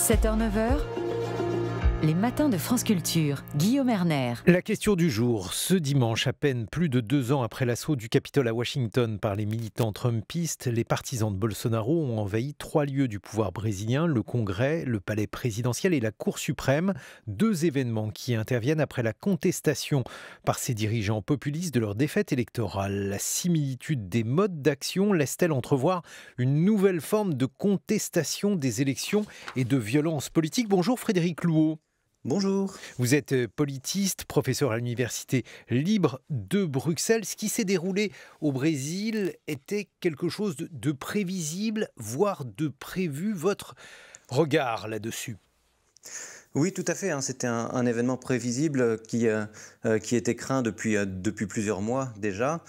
7h-9h, les matins de France Culture, Guillaume Erner. La question du jour, ce dimanche, à peine plus de deux ans après l'assaut du Capitole à Washington par les militants trumpistes, les partisans de Bolsonaro ont envahi trois lieux du pouvoir brésilien, le Congrès, le Palais présidentiel et la Cour suprême, deux événements qui interviennent après la contestation par ces dirigeants populistes de leur défaite électorale. La similitude des modes d'action laisse-t-elle entrevoir une nouvelle forme de contestation des élections et de violence politique Bonjour Frédéric Louot. Bonjour. Vous êtes euh, politiste, professeur à l'Université libre de Bruxelles. Ce qui s'est déroulé au Brésil était quelque chose de, prévisible, voire de prévu. Votre regard là-dessus oui, tout à fait. Hein. C'était un, événement prévisible euh, euh, euh, qui, était craint depuis, plusieurs mois déjà.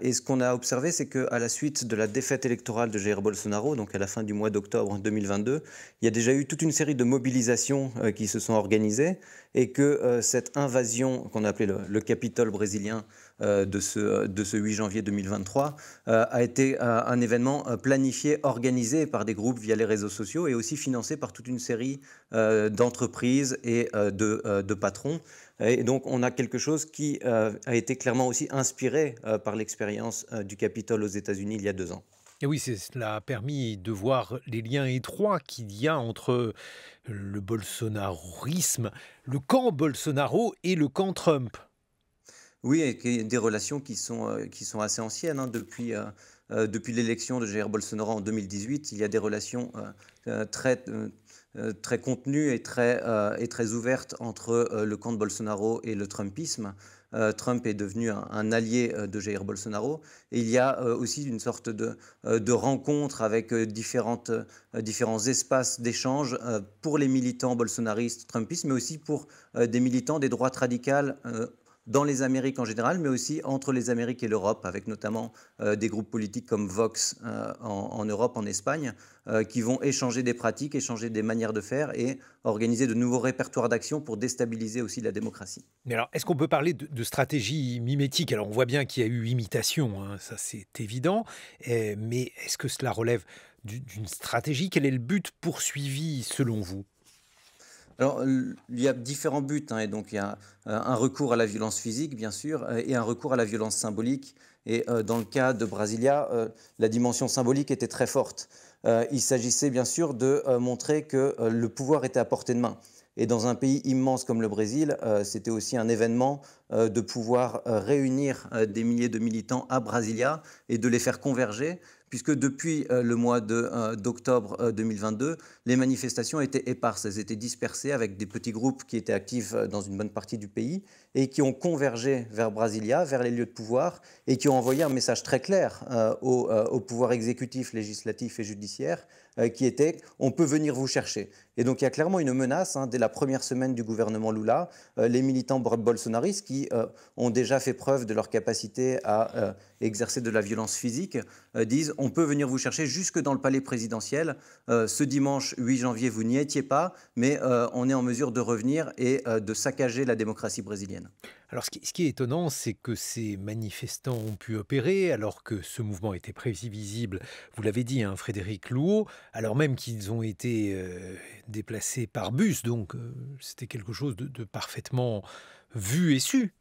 et ce qu'on a observé, c'est qu'à la suite de la défaite électorale de Jair Bolsonaro, donc à la fin du mois d'octobre 2022, il y a déjà eu toute une série de mobilisations qui se sont organisées et que cette invasion qu'on a appelée le Capitole brésilien, euh, de, ce, 8 janvier 2023 euh, a été euh, un événement planifié, organisé par des groupes via les réseaux sociaux et aussi financé par toute une série d'entreprises et de, patrons. Et donc, on a quelque chose qui a été clairement aussi inspiré par l'expérience du Capitole aux États-Unis il y a deux ans. Et oui, cela a permis de voir les liens étroits qu'il y a entre le bolsonarisme, le camp Bolsonaro et le camp Trump. Oui, et des relations qui sont, euh, qui sont assez anciennes. Hein. depuis, euh, euh, depuis l'élection de Jair Bolsonaro en 2018, il y a des relations très, très contenues et très, et très ouvertes entre le camp de Bolsonaro et le Trumpisme. Trump est devenu un, allié de Jair Bolsonaro. Et il y a aussi une sorte de, de rencontre avec différentes, différents espaces d'échange pour les militants bolsonaristes, trumpistes, mais aussi pour des militants des droites radicales dans les Amériques en général, mais aussi entre les Amériques et l'Europe, avec notamment euh, des groupes politiques comme Vox euh, en, Europe, en Espagne, euh, qui vont échanger des pratiques, échanger des manières de faire et organiser de nouveaux répertoires d'action pour déstabiliser aussi la démocratie. Mais alors, est-ce qu'on peut parler de, stratégie mimétique Alors, on voit bien qu'il y a eu imitation, hein, ça c'est évident, mais est-ce que cela relève d'une stratégie Quel est le but poursuivi selon vous alors, euh, il y a différents buts, hein, et donc il y a euh, un recours à la violence physique, bien sûr, euh, et un recours à la violence symbolique. Et dans le cas de Brasilia, la dimension symbolique était très forte. il s'agissait bien sûr de montrer que le pouvoir était à portée de main. Et dans un pays immense comme le Brésil, c'était aussi un événement euh, de pouvoir euh, réunir euh, des milliers de militants à Brasilia et de les faire converger puisque depuis le mois d'octobre 2022, les manifestations étaient éparses, elles étaient dispersées avec des petits groupes qui étaient actifs dans une bonne partie du pays et qui ont convergé vers Brasilia, vers les lieux de pouvoir, et qui ont envoyé un message très clair au, pouvoir exécutif, législatif et judiciaire, qui était on peut venir vous chercher. Et donc il y a clairement une menace, hein. dès la première semaine du gouvernement Lula, les militants bolsonaristes qui euh, ont déjà fait preuve de leur capacité à euh, exercer de la violence physique, euh, disent on peut venir vous chercher jusque dans le palais présidentiel. ce dimanche 8 janvier, vous n'y étiez pas, mais on est en mesure de revenir et de saccager la démocratie brésilienne. Alors ce qui, est étonnant, c'est que ces manifestants ont pu opérer alors que ce mouvement était prévisible, vous l'avez dit, hein, Frédéric Louot, alors même qu'ils ont été déplacés par bus, donc c'était quelque chose de parfaitement vu et su.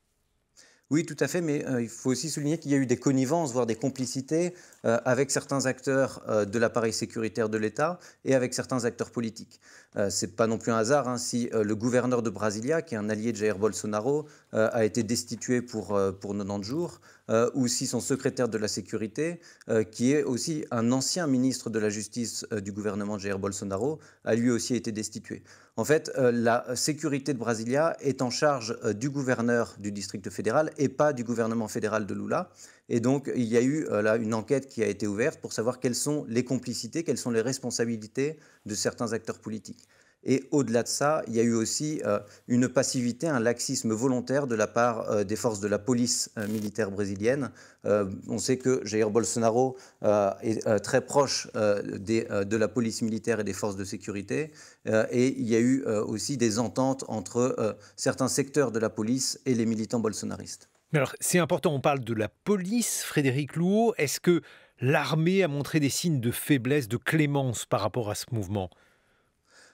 Oui, tout à fait, mais euh, il faut aussi souligner qu'il y a eu des connivences, voire des complicités euh, avec certains acteurs euh, de l'appareil sécuritaire de l'État et avec certains acteurs politiques. Ce n'est pas non plus un hasard hein, si le gouverneur de Brasilia, qui est un allié de Jair Bolsonaro, a été destitué pour, pour 90 jours ou euh, si son secrétaire de la sécurité, euh, qui est aussi un ancien ministre de la Justice euh, du gouvernement Jair Bolsonaro, a lui aussi été destitué. En fait, la sécurité de Brasilia est en charge du gouverneur du district fédéral et pas du gouvernement fédéral de Lula. Et donc, il y a eu là une enquête qui a été ouverte pour savoir quelles sont les complicités, quelles sont les responsabilités de certains acteurs politiques. Et au-delà de ça, il y a eu aussi euh, une passivité, un laxisme volontaire de la part euh, des forces de la police euh, militaire brésilienne. on sait que Jair Bolsonaro est très proche de la police militaire et des forces de sécurité. et il y a eu aussi des ententes entre certains secteurs de la police et les militants bolsonaristes. Mais alors, c'est important, on parle de la police, Frédéric Louot. Est-ce que l'armée a montré des signes de faiblesse, de clémence par rapport à ce mouvement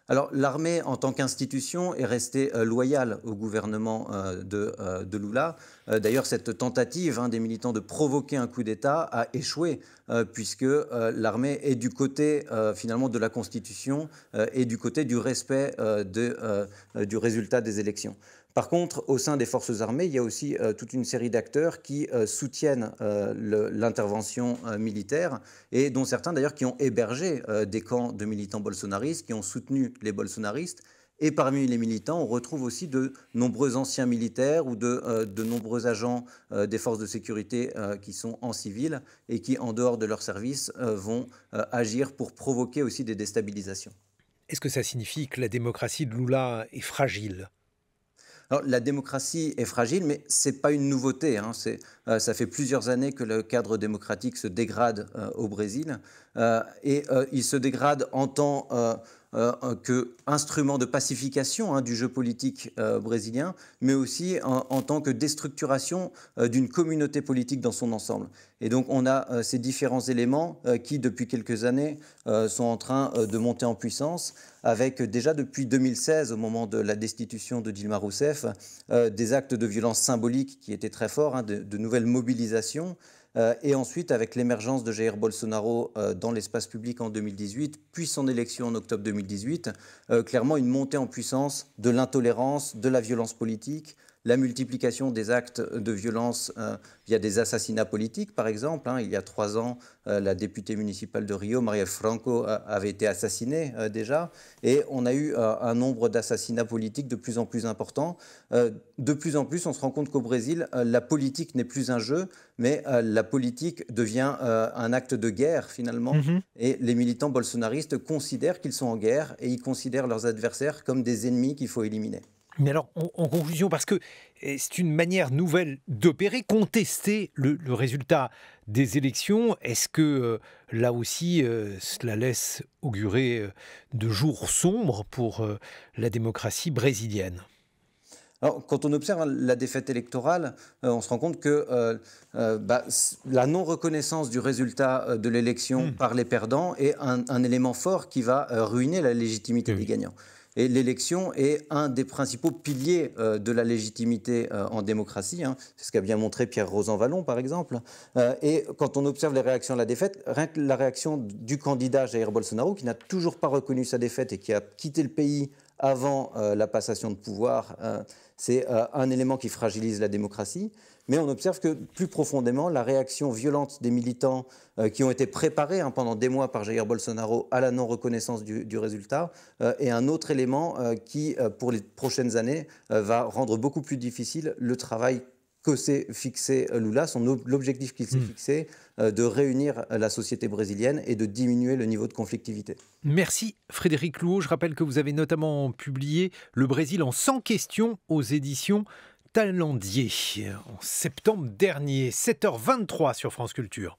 alors l'armée en tant qu'institution est restée euh, loyale au gouvernement euh, euh, de, Lula. D'ailleurs cette tentative hein, des militants de provoquer un coup d'État a échoué puisque l'armée est du côté finalement de la Constitution et du côté du respect du résultat des élections. Par contre, au sein des forces armées, il y a aussi euh, toute une série d'acteurs qui euh, soutiennent euh, l'intervention militaire et dont certains d'ailleurs qui ont hébergé des camps de militants bolsonaristes, qui ont soutenu les bolsonaristes. Et parmi les militants, on retrouve aussi de nombreux anciens militaires ou de, de nombreux agents des forces de sécurité qui sont en civil et qui, en dehors de leur service, vont agir pour provoquer aussi des déstabilisations. Est-ce que ça signifie que la démocratie de Lula est fragile alors, la démocratie est fragile, mais ce n'est pas une nouveauté. Hein. Euh, ça fait plusieurs années que le cadre démocratique se dégrade euh, au Brésil. Euh, et il se dégrade en temps euh, que instrument de pacification hein, du jeu politique euh, brésilien, mais aussi en, tant que déstructuration euh, d'une communauté politique dans son ensemble. Et donc on a ces différents éléments qui, depuis quelques années, sont en train de monter en puissance, avec déjà depuis 2016, au moment de la destitution de Dilma Rousseff, des actes de violence symbolique qui étaient très forts, hein, de nouvelles mobilisations. Euh, et ensuite, avec l'émergence de Jair Bolsonaro euh, dans l'espace public en 2018, puis son élection en octobre 2018, euh, clairement une montée en puissance de l'intolérance, de la violence politique, la multiplication des actes de violence euh, via des assassinats politiques, par exemple. Hein. il y a trois ans, euh, la députée municipale de Rio, Maria Franco, avait été assassinée euh, déjà. Et on a eu un nombre d'assassinats politiques de plus en plus important. de plus en plus, on se rend compte qu'au Brésil, la politique n'est plus un jeu, mais la politique devient un acte de guerre, finalement. Mm-hmm. Et les militants bolsonaristes considèrent qu'ils sont en guerre et ils considèrent leurs adversaires comme des ennemis qu'il faut éliminer. Mais alors, en, conclusion, parce que eh, c'est une manière nouvelle d'opérer, contester le, résultat des élections, est-ce que euh, là aussi, euh, cela laisse augurer euh, de jours sombres pour la démocratie brésilienne alors, quand on observe hein, la défaite électorale, on se rend compte que bah, la non-reconnaissance du résultat de l'élection hmm. par les perdants est un, élément fort qui va ruiner la légitimité eh des gagnants. Et l'élection est un des principaux piliers euh, de la légitimité euh, en démocratie. Hein. C'est ce qu'a bien montré Pierre Rosanvallon, par exemple. Euh, et quand on observe les réactions à la défaite, rien que la réaction du candidat Jair Bolsonaro, qui n'a toujours pas reconnu sa défaite et qui a quitté le pays avant la passation de pouvoir, c'est un élément qui fragilise la démocratie mais on observe que plus profondément, la réaction violente des militants euh, qui ont été préparés hein, pendant des mois par Jair Bolsonaro à la non-reconnaissance du, résultat euh, est un autre élément euh, qui, pour les prochaines années, va rendre beaucoup plus difficile le travail que s'est fixé Lula, l'objectif qu'il s'est hmm. fixé, de réunir la société brésilienne et de diminuer le niveau de conflictivité. Merci Frédéric Louot. Je rappelle que vous avez notamment publié Le Brésil en 100 questions aux éditions Talandier en septembre dernier, 7h23 sur France Culture.